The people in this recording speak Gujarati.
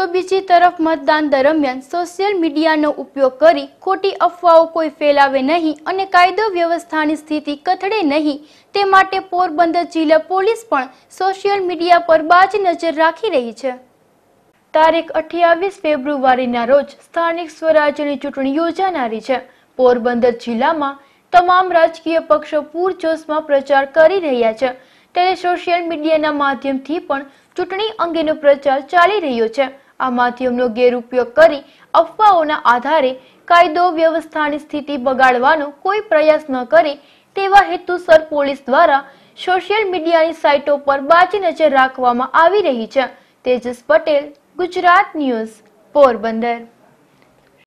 તો બીજી તરફ મતદાન દરમિયાન સોશિયલ મીડિયાનો ઉપયોગ કરી ખોટી અફવાઓ કોઈ ફેલાવે નહીં અને કાયદો વ્યવસ્થાની સ્થિતિ કથળે નહીં તે માટે પોરબંદર જિલ્લા પોલીસ પણ સોશિયલ મીડિયા પર બાજ નજર રાખી રહી છે તારીખ અઠ્યાવીસ ફેબ્રુઆરીના રોજ સ્થાનિક સ્વરાજ્યની ચૂંટણી યોજાનારી છે પોરબંદર જિલ્લામાં તમામ રાજકીય પક્ષો પૂરજોશમાં પ્રચાર કરી રહ્યા છે ત્યારે સોશિયલ મીડિયાના માધ્યમથી પણ ચૂંટણી અંગેનો પ્રચાર ચાલી રહ્યો છે આ માધ્યમનો ગેરઉપયોગ કરી અફવાઓના આધારે કાયદો વ્યવસ્થાની સ્થિતિ બગાડવાનો કોઈ પ્રયાસ ન કરે તેવા હેતુસર પોલીસ દ્વારા સોશિયલ મીડિયાની સાઇટો પર બાજી નજર રાખવામાં આવી રહી છે તેજસ પટેલ ગુજરાત ન્યૂઝ પોરબંદર